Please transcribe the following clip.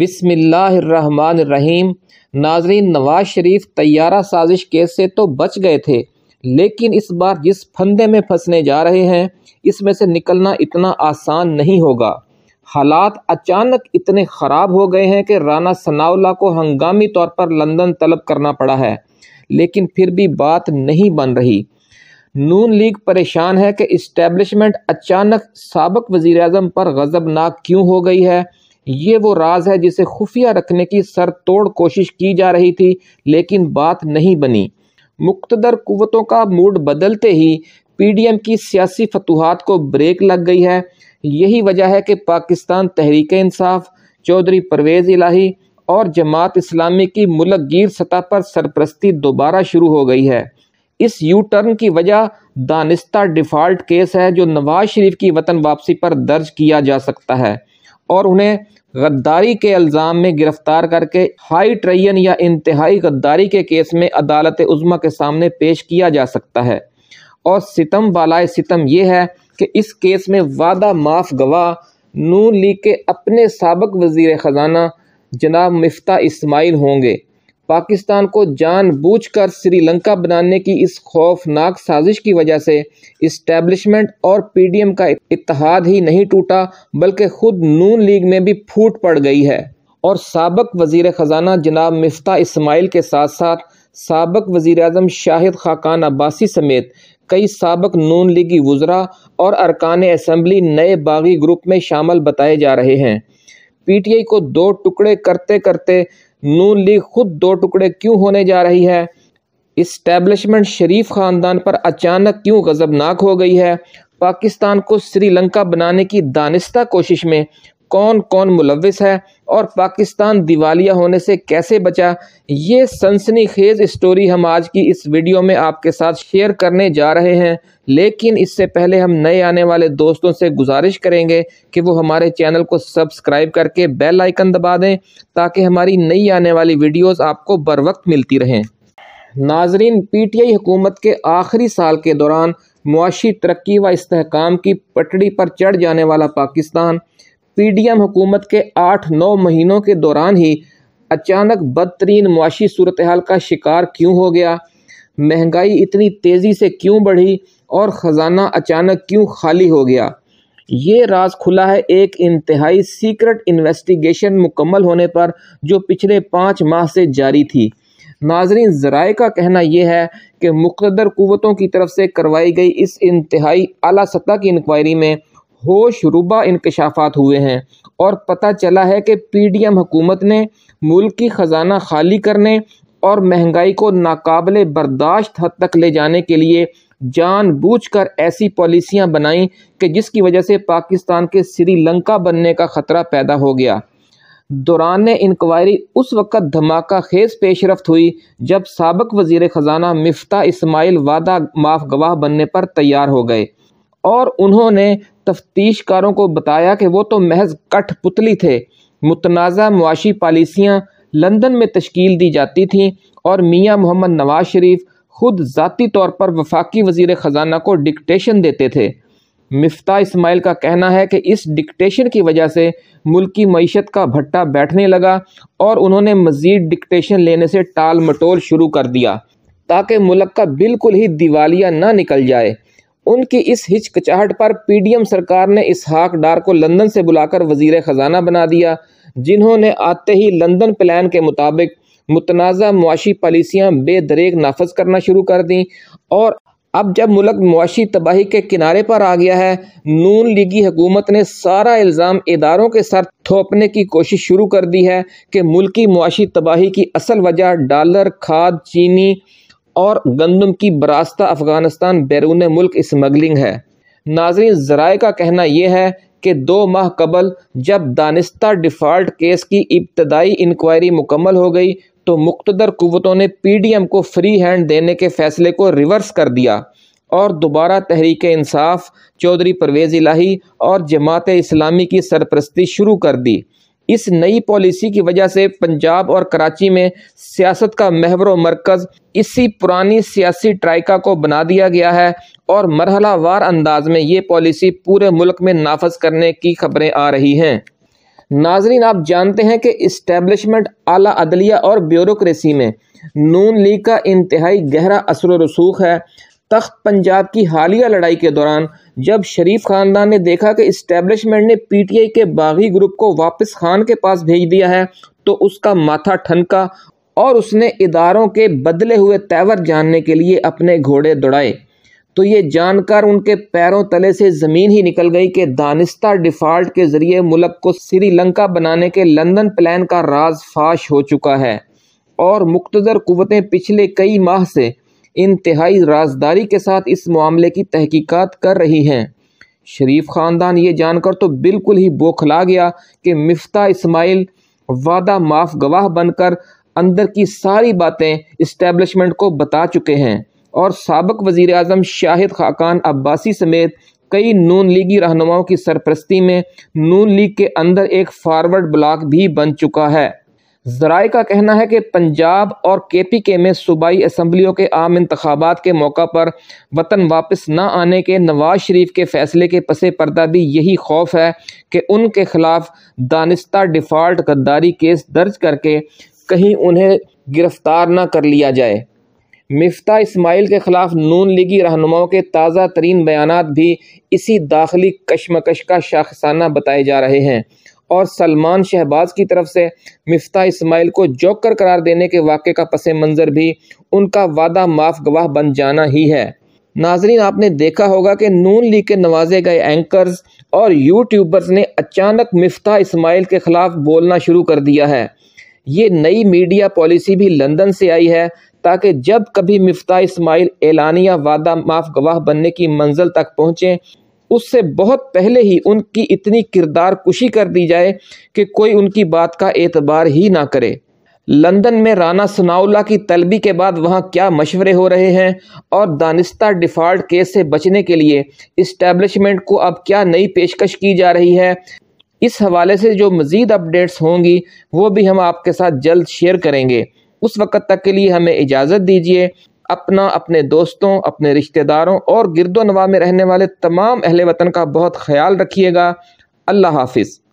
बिसमीम नाजरीन नवाज शरीफ तैयारा साजिश केस से तो बच गए थे लेकिन इस बार जिस फंदे में फंसने जा रहे हैं इसमें से निकलना इतना आसान नहीं होगा हालात अचानक इतने ख़राब हो गए हैं कि राना सनावला को हंगामी तौर पर लंदन तलब करना पड़ा है लेकिन फिर भी बात नहीं बन रही नून लीग परेशान है कि इस्टेब्लिशमेंट अचानक सबक वज़ी अजम पर गज़बनाक क्यों हो गई है ये वो राज है जिसे खुफिया रखने की सर तोड़ कोशिश की जा रही थी लेकिन बात नहीं बनी मुख्तर कुतों का मूड बदलते ही पीडीएम की सियासी फतूहत को ब्रेक लग गई है यही वजह है कि पाकिस्तान तहरीक इंसाफ चौधरी परवेज़ इलाही और जमात इस्लामी की मुलकगीर सतह पर सरप्रस्ती दोबारा शुरू हो गई है इस यू टर्न की वजह दानिस्ता डिफ़ॉल्ट केस है जो नवाज शरीफ की वतन वापसी पर दर्ज किया जा सकता है और उन्हें गद्दारी के इल्ज़ाम में गिरफ़्तार करके हाई ट्रेन या इंतहाई गद्दारी के केस में अदालत उज़मा के सामने पेश किया जा सकता है और सितम बालाए सितम यह है कि इस केस में वादा माफ़ गवाह नू लीग के अपने सबक वज़ी ख़जाना जनाब मफ्ता इसमाइल होंगे पाकिस्तान को जानबूझकर श्रीलंका बनाने की इस खौफनाक साजिश की वजह से इस्टेब्लिशमेंट और पीडीएम का इतिहाद ही नहीं टूटा बल्कि खुद नून लीग में भी फूट पड़ गई है और सबक वजीर ख़जाना जनाब मिफ्ता इस्माइल के साथ साथ सबक वज़ी अजम शाहिद खाकान अब्बासी समेत कई सबक नून लीगी वज्रा और अरकान असम्बली नए बागी ग्रुप में शामिल बताए जा रहे हैं पीटीआई को दो टुकड़े करते करते नून लीग खुद दो टुकड़े क्यों होने जा रही है इस्टेब्लिशमेंट शरीफ ख़ानदान पर अचानक क्यों गजबनाक हो गई है पाकिस्तान को श्रीलंका बनाने की दानिस्ता कोशिश में कौन कौन मुलविस है और पाकिस्तान दिवालिया होने से कैसे बचा ये सनसनी खेज स्टोरी हम आज की इस वीडियो में आपके साथ शेयर करने जा रहे हैं लेकिन इससे पहले हम नए आने वाले दोस्तों से गुजारिश करेंगे कि वो हमारे चैनल को सब्सक्राइब करके बेल आइकन दबा दें ताकि हमारी नई आने वाली वीडियोज़ आपको बर वक्त मिलती रहें नाजरीन पीटीआई हुकूमत के आखिरी साल के दौरान मुआशी तरक्की व इसकाम की पटड़ी पर चढ़ जाने वाला पाकिस्तान पी डी एम हुकूमत के आठ नौ महीनों के दौरान ही अचानक बदतरीन मुआशी सूरत हाल का शिकार क्यों हो गया महंगाई इतनी तेज़ी से क्यों बढ़ी और ख़जाना अचानक क्यों खाली हो गया ये राज खुला है एक इंतहाई सीक्रेट इन्वेस्टिगेशन मुकम्मल होने पर जो पिछले पाँच माह से जारी थी नाजरीन जराए का कहना यह है कि मुकदर कुतों की तरफ से करवाई गई इस इंतहाई अली सतह की इंक्वायरी में होश रुबा इनकशाफात हुए हैं और पता चला है कि पी डी एम हुकूमत ने मुल्क की ख़जाना खाली करने और महंगाई को नाकबले बर्दाश्त हद तक ले जाने के लिए जान बूझ कर ऐसी पॉलिसियाँ बनाईं कि जिसकी वजह से पाकिस्तान के श्रीलंका बनने का ख़तरा पैदा हो गया दौरान इंक्वायरी उस वक़्त धमाका खेज पेशरफ हुई जब सबक वजीर ख़जाना मिफ्ता इसमाइल वादा माफ गवाह बनने पर तैयार हो गए और उन्होंने तफ्तीशकारों को बताया कि वो तो महज कठपुतली थे मुतनाज़ा मुआशी पॉलिसियाँ लंदन में तश्कील दी जाती थीं और मियाँ मोहम्मद नवाज शरीफ खुद ज़ाती तौर पर वफाकी वजीर ख़जाना को डिक्टेशन देते थे मफ्ता इस्माइल का कहना है कि इस डिक्टेशन की वजह से मुल्क की मीशत का भट्टा बैठने लगा और उन्होंने मज़ीद डिक्टेशन लेने से टाल मटोल शुरू कर दिया ताकि मुल्क का बिल्कुल ही दिवालिया ना निकल जाए उनकी इस हिचकचाहट पर पीडीएम सरकार ने इसहाक डार को लंदन से बुलाकर वजीर ख़जाना बना दिया जिन्होंने आते ही लंदन प्लान के मुताबिक मुतनाज़ा मुआशी पॉलिसियाँ बेदरेग नाफज करना शुरू कर दी और अब जब मुल्क मुआशी तबाही के किनारे पर आ गया है नून लीगी हुकूमत ने सारा इल्ज़ाम इदारों के सर थोपने की कोशिश शुरू कर दी है कि मुल्की मुआशी तबाही की असल वजह डॉलर खाद चीनी और गंदम की बरास्ता अफगानिस्तान बैरून मुल्क स्मगलिंग है नाजरीन जराए का कहना यह है कि दो माह कबल जब दानिस्ता डिफ़ाल्ट केस की इब्तदाई इंक्वायरी मुकम्मल हो गई तो मुख्तर कुतों ने पी डी एम को फ्री हैंड देने के फैसले को रिवर्स कर दिया और दोबारा तहरीक इंसाफ चौधरी परवेज़ इलाही और जमात इस्लामी की सरपरस्ती शुरू कर दी इस नई पॉलिसी की वजह से पंजाब और कराची में सियासत का महवर मरकज़ इसी पुरानी सियासी ट्राइका को बना दिया गया है और मरहलावार अंदाज में ये पॉलिसी पूरे मुल्क में नाफज करने की खबरें आ रही हैं नाजरीन आप जानते हैं कि इस्टेबलिशमेंट आला अदलिया और ब्यूरोसी में नून लीग का इंतहाई गहरा असर रसूख है तख्त पंजाब की हालिया लड़ाई के दौरान जब शरीफ खानदान ने देखा कि इस्टेब्लिशमेंट ने पीटीआई के बागी ग्रुप को वापस खान के पास भेज दिया है तो उसका माथा ठनका और उसने इदारों के बदले हुए तेवर जानने के लिए अपने घोड़े दौड़ाए तो ये जानकर उनके पैरों तले से ज़मीन ही निकल गई कि दानिस्ता डिफ़ॉल्ट के ज़रिए मुल्क को श्रीलंका बनाने के लंदन प्लान का राज फाश हो चुका है और मुख्तर कुतें पिछले कई माह से इंतहाई राजदारी के साथ इस मामले की तहकीकात कर रही हैं शरीफ ख़ानदान ये जानकर तो बिल्कुल ही बौखला गया कि मिफ्ता इस्माइल वादा माफ़ गवाह बनकर अंदर की सारी बातें इस्टेबलिशमेंट को बता चुके हैं और सबक वज़ी अजम शाहिद खाकान अब्बासी समेत कई नून लीगी रहनुमाओं की सरपरस्ती में नून लीग के अंदर एक फारवर्ड ब्लाक भी बन चुका है जराए का कहना है कि पंजाब और के पी के में सूबाई असम्बलियों के आम इंतबात के मौका पर वतन वापस न आने के नवाज शरीफ के फैसले के पसे पर्दा भी यही खौफ है कि उनके खिलाफ दानिस्ता डिफ़ाल्ट गद्दारी केस दर्ज करके कहीं उन्हें गिरफ़्तार न कर लिया जाए मफ्ता इसमाइल के ख़िलाफ़ नून लीगी रहनुमाओं के ताज़ा तरीन बयान भी इसी दाखिली कशमकश का शाखसाना बताए जा रहे हैं और सलमान शहबाज की तरफ से मफ्ता इस्माइल को जौकर करार देने के वाक़े का पस मंज़र भी उनका वादा माफ गवाह बन जाना ही है नाजरीन आपने देखा होगा कि नून लीग के नवाजे गए एंकर्स और यूट्यूबर्स ने अचानक मफ्ता इस्माइल के ख़िलाफ़ बोलना शुरू कर दिया है ये नई मीडिया पॉलिसी भी लंदन से आई है ताकि जब कभी मफ्ता इस्माइल एलानिया वादा माफ गवाह बनने की मंजिल तक पहुँचें उससे बहुत पहले ही उनकी इतनी किरदार कुशी कर दी जाए कि कोई उनकी बात का एतबार ही ना करे लंदन में राना सनाउल्ला की तलबी के बाद वहाँ क्या मशवरे हो रहे हैं और दानिस्ता डिफ़ॉल्ट केस से बचने के लिए इस्टेब्लिशमेंट को अब क्या नई पेशकश की जा रही है इस हवाले से जो मज़ीद अपडेट्स होंगी वो भी हम आपके साथ जल्द शेयर करेंगे उस वक्त तक के लिए हमें इजाज़त दीजिए अपना अपने दोस्तों अपने रिश्तेदारों और गिरदो नवा में रहने वाले तमाम अहले वतन का बहुत ख्याल रखिएगा अल्लाह हाफिज़